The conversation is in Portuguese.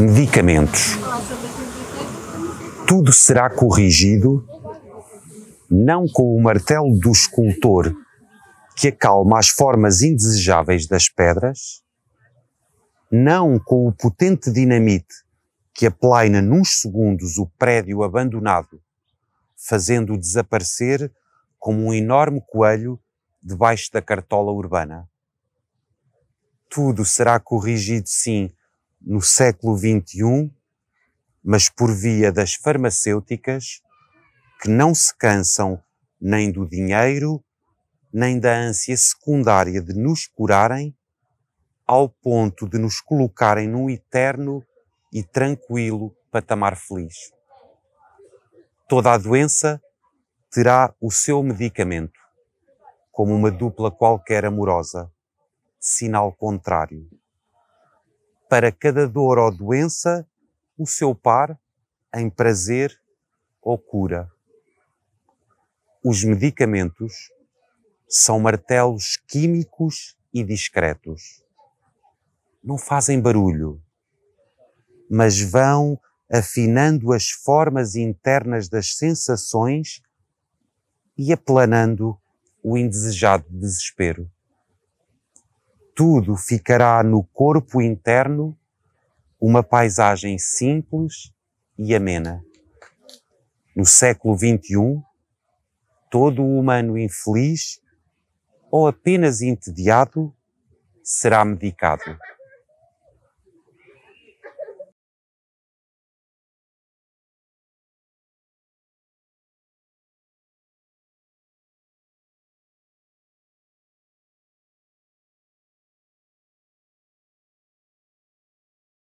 medicamentos. Tudo será corrigido não com o martelo do escultor que acalma as formas indesejáveis das pedras, não com o potente dinamite que aplaina nos segundos o prédio abandonado, fazendo-o desaparecer como um enorme coelho debaixo da cartola urbana. Tudo será corrigido, sim, no século XXI, mas por via das farmacêuticas que não se cansam nem do dinheiro, nem da ânsia secundária de nos curarem, ao ponto de nos colocarem num eterno e tranquilo patamar feliz. Toda a doença terá o seu medicamento, como uma dupla qualquer amorosa, sinal contrário para cada dor ou doença o seu par em prazer ou cura. Os medicamentos são martelos químicos e discretos. Não fazem barulho, mas vão afinando as formas internas das sensações e aplanando o indesejado desespero. Tudo ficará no corpo interno, uma paisagem simples e amena. No século XXI, todo humano infeliz ou apenas entediado será medicado.